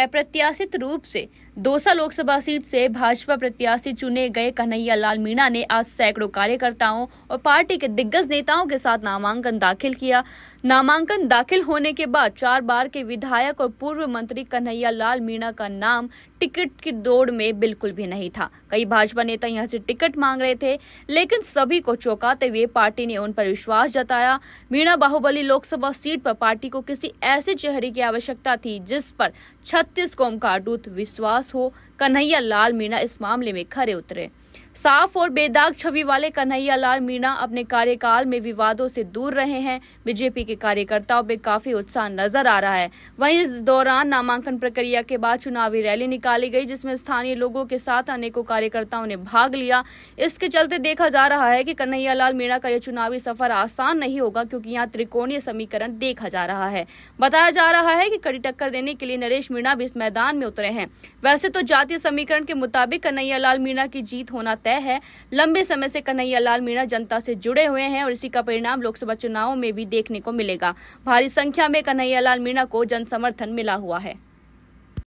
अप्रत्याशित रूप से दोसा लोकसभा सीट से भाजपा प्रत्याशी चुने गए कन्हैया लाल मीणा ने आज सैकड़ों कार्यकर्ताओं और पार्टी के दिग्गज नेताओं के साथ नामांकन दाखिल किया नामांकन दाखिल होने के बाद चार बार के विधायक और पूर्व मंत्री कन्हैया लाल मीणा का नाम टिकट की दौड़ में बिल्कुल भी नहीं था कई भाजपा नेता यहाँ से टिकट मांग रहे थे लेकिन सभी को चौंकाते हुए पार्टी ने उन पर विश्वास जताया मीणा बाहुबली लोकसभा सीट पर पार्टी को किसी ऐसे चेहरे की आवश्यकता थी जिस पर छत छत्तीस कौम का अटूट विश्वास हो कन्हैया लाल मीणा इस मामले में खरे उतरे साफ और बेदाग छवि वाले कन्हैया लाल मीणा अपने कार्यकाल में विवादों से दूर रहे हैं बीजेपी के कार्यकर्ताओं में काफी उत्साह नजर आ रहा है वहीं इस दौरान नामांकन प्रक्रिया के बाद चुनावी रैली निकाली गई जिसमें स्थानीय लोगों के साथ अनेकों कार्यकर्ताओं ने भाग लिया इसके चलते देखा जा रहा है की कन्हैया लाल मीणा का यह चुनावी सफर आसान नहीं होगा क्योंकि यहाँ त्रिकोणीय समीकरण देखा जा रहा है बताया जा रहा है की कड़ी टक्कर देने के लिए नरेश मीणा भी इस मैदान में उतरे हैं वैसे तो जातीय समीकरण के मुताबिक कन्हैया लाल मीणा की जीत होना तय है लंबे समय से कन्हैया लाल मीणा जनता से जुड़े हुए हैं और इसी का परिणाम लोकसभा चुनाव में भी देखने को मिलेगा भारी संख्या में कन्हैया लाल मीणा को जन समर्थन मिला हुआ है